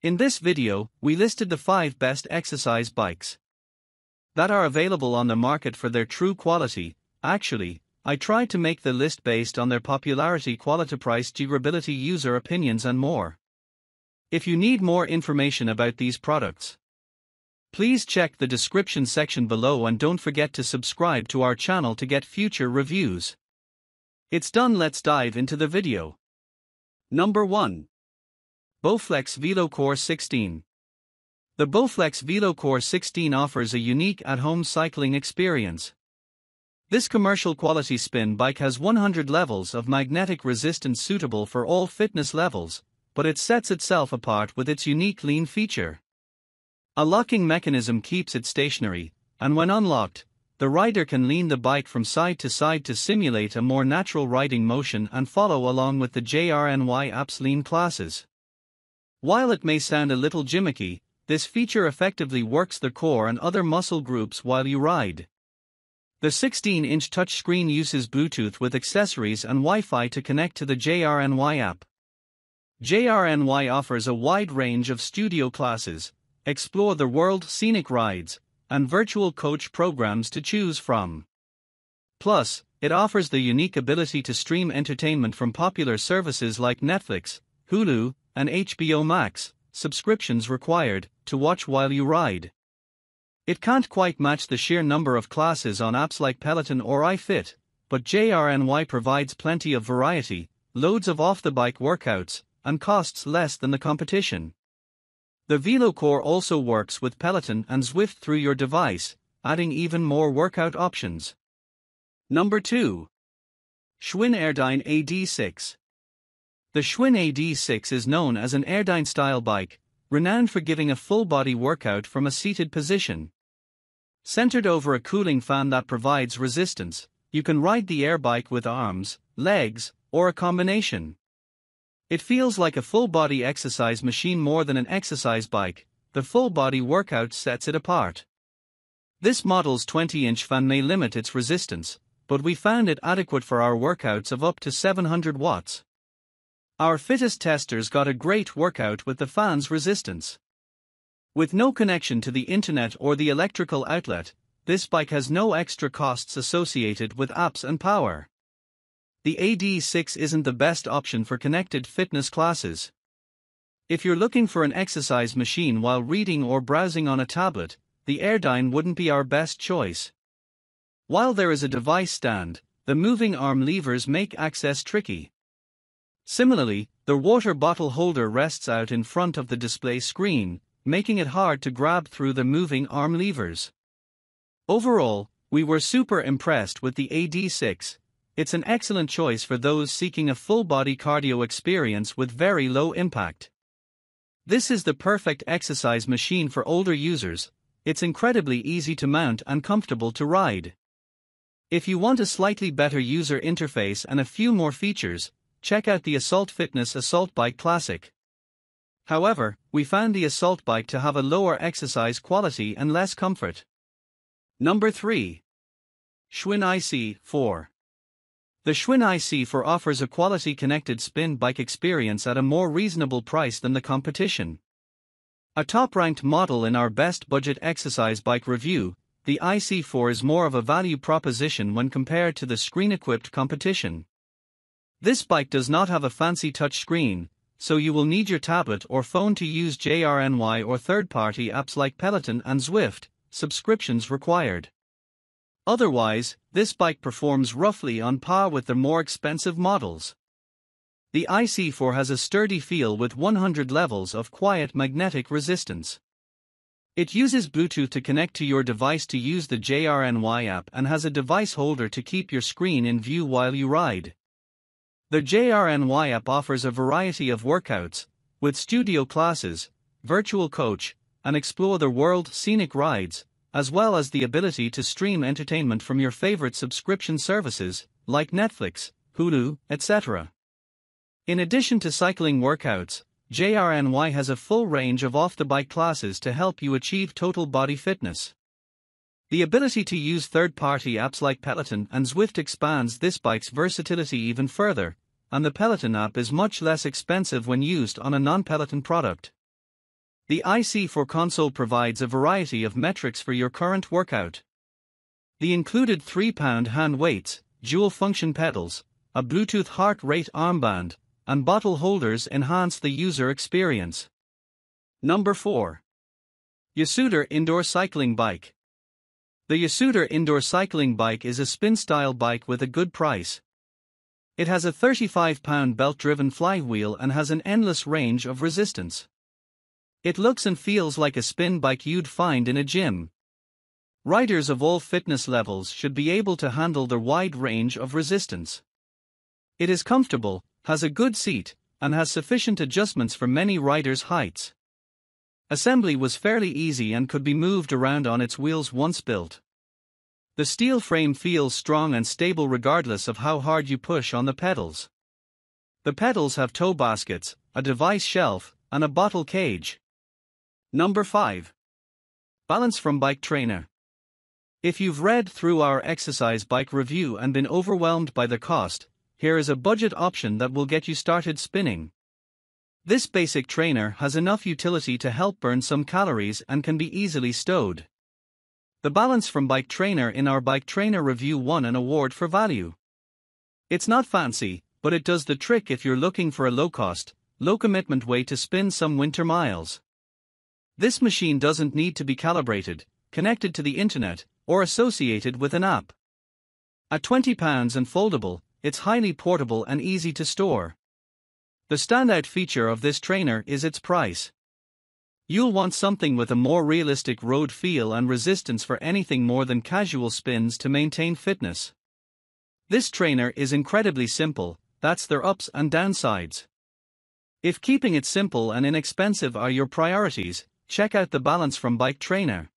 In this video, we listed the 5 best exercise bikes that are available on the market for their true quality. Actually, I tried to make the list based on their popularity, quality, price, durability, user opinions, and more. If you need more information about these products, please check the description section below and don't forget to subscribe to our channel to get future reviews. It's done, let's dive into the video. Number 1 Bowflex Velocore 16. The Bowflex Velocore 16 offers a unique at-home cycling experience. This commercial quality spin bike has 100 levels of magnetic resistance suitable for all fitness levels, but it sets itself apart with its unique lean feature. A locking mechanism keeps it stationary, and when unlocked, the rider can lean the bike from side to side to simulate a more natural riding motion and follow along with the JRNY app's lean classes. While it may sound a little gimmicky, this feature effectively works the core and other muscle groups while you ride. The 16-inch touchscreen uses Bluetooth with accessories and Wi-Fi to connect to the JRNY app. JRNY offers a wide range of studio classes, explore the world scenic rides, and virtual coach programs to choose from. Plus, it offers the unique ability to stream entertainment from popular services like Netflix, Hulu, and HBO Max, subscriptions required, to watch while you ride. It can't quite match the sheer number of classes on apps like Peloton or iFit, but JRNY provides plenty of variety, loads of off the bike workouts, and costs less than the competition. The VeloCore also works with Peloton and Zwift through your device, adding even more workout options. Number 2. Schwinn Airdyne AD6. The Schwinn AD6 is known as an Airdyne-style bike, renowned for giving a full-body workout from a seated position. Centered over a cooling fan that provides resistance, you can ride the air bike with arms, legs, or a combination. It feels like a full-body exercise machine more than an exercise bike, the full-body workout sets it apart. This model's 20-inch fan may limit its resistance, but we found it adequate for our workouts of up to 700 watts. Our fittest testers got a great workout with the fan's resistance. With no connection to the internet or the electrical outlet, this bike has no extra costs associated with apps and power. The AD6 isn't the best option for connected fitness classes. If you're looking for an exercise machine while reading or browsing on a tablet, the Airdyne wouldn't be our best choice. While there is a device stand, the moving arm levers make access tricky. Similarly, the water bottle holder rests out in front of the display screen, making it hard to grab through the moving arm levers. Overall, we were super impressed with the AD6. It's an excellent choice for those seeking a full body cardio experience with very low impact. This is the perfect exercise machine for older users, it's incredibly easy to mount and comfortable to ride. If you want a slightly better user interface and a few more features, Check out the Assault Fitness Assault Bike Classic. However, we found the Assault Bike to have a lower exercise quality and less comfort. Number 3. Schwinn IC 4. The Schwinn IC4 offers a quality connected spin bike experience at a more reasonable price than the competition. A top ranked model in our best budget exercise bike review, the IC4 is more of a value proposition when compared to the screen equipped competition. This bike does not have a fancy touchscreen, so you will need your tablet or phone to use JRNY or third-party apps like Peloton and Zwift, subscriptions required. Otherwise, this bike performs roughly on par with the more expensive models. The IC4 has a sturdy feel with 100 levels of quiet magnetic resistance. It uses Bluetooth to connect to your device to use the JRNY app and has a device holder to keep your screen in view while you ride. The JRNY app offers a variety of workouts, with studio classes, virtual coach, and explore the world scenic rides, as well as the ability to stream entertainment from your favorite subscription services, like Netflix, Hulu, etc. In addition to cycling workouts, JRNY has a full range of off the bike classes to help you achieve total body fitness. The ability to use third-party apps like Peloton and Zwift expands this bike's versatility even further, and the Peloton app is much less expensive when used on a non-Peloton product. The IC4 console provides a variety of metrics for your current workout. The included 3-pound hand weights, dual-function pedals, a Bluetooth heart rate armband, and bottle holders enhance the user experience. Number 4. Yasuda Indoor Cycling Bike the Yasuda indoor cycling bike is a spin style bike with a good price. It has a 35 pound belt driven flywheel and has an endless range of resistance. It looks and feels like a spin bike you'd find in a gym. Riders of all fitness levels should be able to handle the wide range of resistance. It is comfortable, has a good seat, and has sufficient adjustments for many riders' heights. Assembly was fairly easy and could be moved around on its wheels once built. The steel frame feels strong and stable regardless of how hard you push on the pedals. The pedals have toe baskets, a device shelf, and a bottle cage. Number 5. Balance from Bike Trainer. If you've read through our exercise bike review and been overwhelmed by the cost, here is a budget option that will get you started spinning. This basic trainer has enough utility to help burn some calories and can be easily stowed. The balance from Bike Trainer in our Bike Trainer review won an award for value. It's not fancy, but it does the trick if you're looking for a low cost, low commitment way to spin some winter miles. This machine doesn't need to be calibrated, connected to the internet, or associated with an app. At £20 and foldable, it's highly portable and easy to store. The standout feature of this trainer is its price. You'll want something with a more realistic road feel and resistance for anything more than casual spins to maintain fitness. This trainer is incredibly simple, that's their ups and downsides. If keeping it simple and inexpensive are your priorities, check out the Balance from Bike Trainer.